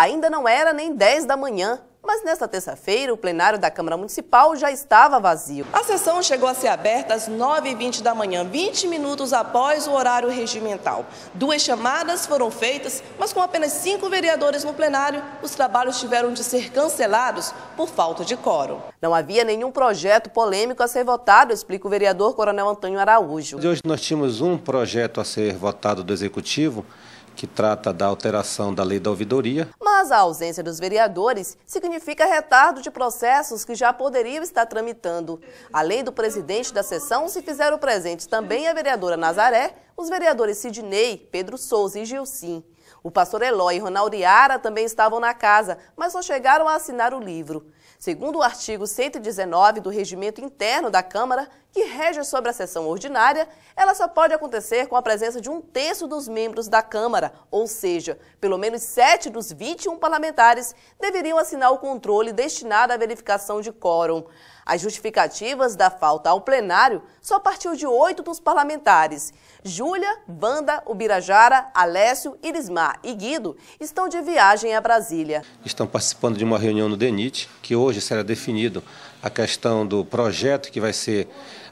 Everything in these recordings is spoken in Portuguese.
Ainda não era nem 10 da manhã, mas nesta terça-feira, o plenário da Câmara Municipal já estava vazio. A sessão chegou a ser aberta às 9h20 da manhã, 20 minutos após o horário regimental. Duas chamadas foram feitas, mas com apenas cinco vereadores no plenário, os trabalhos tiveram de ser cancelados por falta de quórum. Não havia nenhum projeto polêmico a ser votado, explica o vereador Coronel Antônio Araújo. De hoje nós tínhamos um projeto a ser votado do Executivo, que trata da alteração da lei da ouvidoria. Mas mas a ausência dos vereadores significa retardo de processos que já poderiam estar tramitando. Além do presidente da sessão, se fizeram presentes também a vereadora Nazaré, os vereadores Sidney, Pedro Souza e Gilcim. O pastor Eloy e Ronaldiara também estavam na casa, mas só chegaram a assinar o livro. Segundo o artigo 119 do Regimento Interno da Câmara, que rege sobre a sessão ordinária, ela só pode acontecer com a presença de um terço dos membros da Câmara, ou seja, pelo menos sete dos 21 parlamentares deveriam assinar o controle destinado à verificação de quórum. As justificativas da falta ao plenário só partiu de oito dos parlamentares. Júlia, Wanda, Ubirajara, Alessio, Irismar e Guido estão de viagem a Brasília. Estão participando de uma reunião no DENIT, que hoje será definido a questão do projeto que vai ser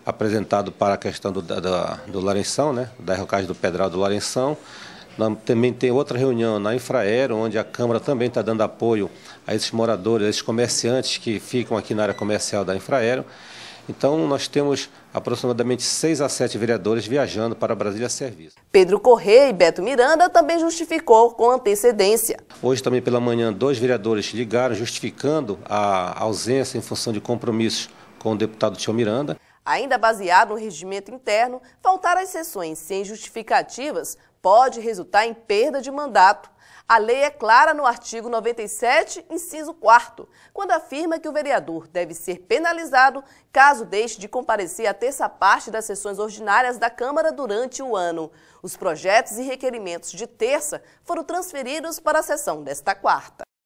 apresentado para a questão do, da, do Larenção, né, da Rocagem do Pedral do Larenção, também tem outra reunião na Infraero, onde a Câmara também está dando apoio a esses moradores, a esses comerciantes que ficam aqui na área comercial da Infraero. Então, nós temos aproximadamente seis a sete vereadores viajando para Brasília a serviço. Pedro Corrêa e Beto Miranda também justificou com antecedência. Hoje também pela manhã, dois vereadores ligaram justificando a ausência em função de compromissos com o deputado Tio Miranda ainda baseado no regimento interno, faltar às sessões sem justificativas pode resultar em perda de mandato. A lei é clara no artigo 97, inciso 4, quando afirma que o vereador deve ser penalizado caso deixe de comparecer à terça parte das sessões ordinárias da Câmara durante o ano. Os projetos e requerimentos de terça foram transferidos para a sessão desta quarta.